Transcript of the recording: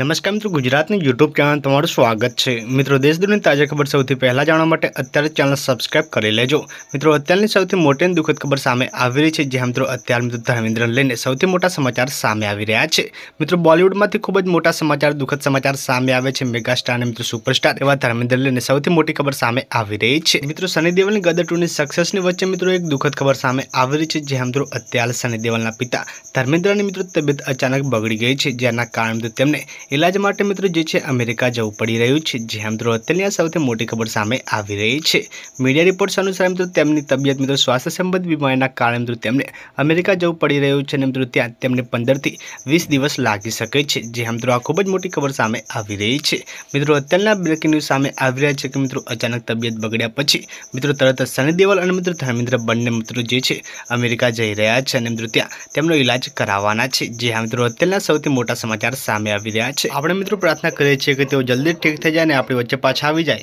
નમસ્કાર મિત્રો ગુજરાતની યુટ્યુબ ચેનલ તમારું સ્વાગત છે મિત્રો દેશ દુનિયાની તાજા ખબર સૌથી પહેલાં જાણવા માટે અત્યારે ચેનલ સબસ્ક્રાઇબ કરી લેજો મિત્રો અત્યારની સૌથી મોટી દુઃખદ ખબર સામે આવી રહી છે જે મિત્રો અત્યારે મિત્રો ધર્મેન્દ્રને લઈને સૌથી મોટા સમાચાર સામે આવી રહ્યા છે મિત્રો બોલિવૂડમાંથી ખૂબ જ મોટા સમાચાર દુઃખદ સમાચાર સામે આવે છે મેગાસ્ટાર અને મિત્રો સુપરસ્ટાર એવા ધર્મેન્દ્ર લઈને સૌથી મોટી ખબર સામે આવી રહી છે મિત્રો સની દેવલની ગદર ટુની સક્સેસની વચ્ચે મિત્રો એક દુઃખદ ખબર સામે આવી રહી છે જે મિત્રો અત્યારે સની દેવલના પિતા ધર્મેન્દ્રની મિત્રો તબિયત અચાનક બગડી ગઈ છે જેના કારણે મિત્રો તેમને ઇલાજ માટે મિત્રો જે છે અમેરિકા જવું પડી રહ્યું છે જે મિત્રો અત્યારની સૌથી મોટી ખબર સામે આવી રહી છે મીડિયા રિપોર્ટ્સ અનુસાર મિત્રો તેમની તબિયત મિત્રો સ્વાસ્થ્ય સંબંધ બીમારીના કારણે મિત્રો તેમને અમેરિકા જવું પડી રહ્યું છે અને મિત્રો ત્યાં તેમને પંદરથી વીસ દિવસ લાગી શકે છે જ્યાં મિત્રો આ ખૂબ જ મોટી ખબર સામે આવી રહી છે મિત્રો અત્યારના બ્રેકિંગ ન્યૂઝ સામે આવી રહ્યા છે કે મિત્રો અચાનક તબિયત બગડ્યા પછી મિત્રો તરત સની દેવલ અને મિત્રો ધર્મેન્દ્ર બંને મિત્રો જે છે અમેરિકા જઈ રહ્યા છે અને મિત્રો ત્યાં તેમનો ઇલાજ કરાવવાના છે જે હા મિત્રો અત્યારના સૌથી મોટા સમાચાર સામે આવી રહ્યા છે આપણે મિત્રો પ્રાર્થના કરીએ છીએ કે તેઓ જલ્દી ઠીક થઈ જાય અને આપણી વચ્ચે પાછા આવી જાય